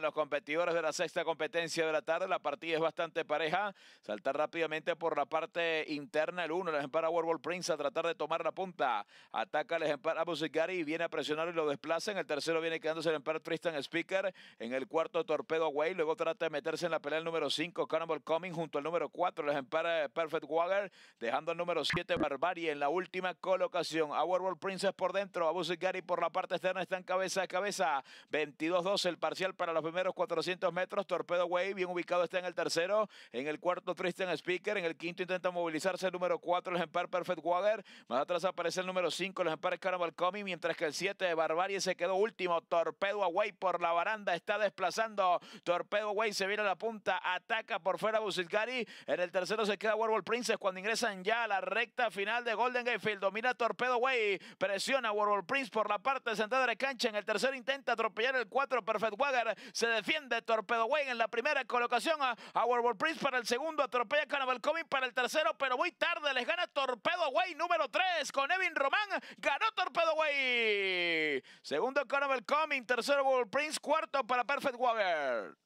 los competidores de la sexta competencia de la tarde. La partida es bastante pareja. Saltar rápidamente por la parte interna el 1, el ejemplar World Prince a tratar de tomar la punta. Ataca el ejemplar Abusigari y viene a presionar y lo desplaza. En el tercero viene quedándose el ejemplar Tristan Speaker. En el cuarto Torpedo Way. Luego trata de meterse en la pelea el número 5, Cannibal Coming, junto al número 4, el ejemplar eh, Perfect Wagger, dejando al número 7 Barbarie en la última colocación. A Prince es por dentro, Abusigari por la parte externa están cabeza a cabeza. 22-12 el parcial para los primeros 400 metros. Torpedo Way, bien ubicado, está en el tercero. En el cuarto, Tristan Speaker. En el quinto, intenta movilizarse el número 4, el ejemplar Perfect Water. Más atrás aparece el número 5, el ejemplar Caramel Coming. Mientras que el 7 de Barbarie se quedó último. Torpedo Way por la baranda, está desplazando. Torpedo Way se viene a la punta, ataca por fuera busilgari En el tercero se queda Warble Princess cuando ingresan ya a la recta final de Golden Gatefield. Domina Torpedo Way, presiona Warble Prince por la parte central de la cancha. En el tercero intenta atropellar el cuatro, Perfect wagger se defiende Torpedo Way en la primera colocación a, a World Prince para el segundo, atropella Carnival Coming para el tercero, pero muy tarde les gana Torpedo Way número 3 con Evin Román, ganó Torpedo Way. Segundo Carnival Coming, tercero World Prince, cuarto para Perfect Waver.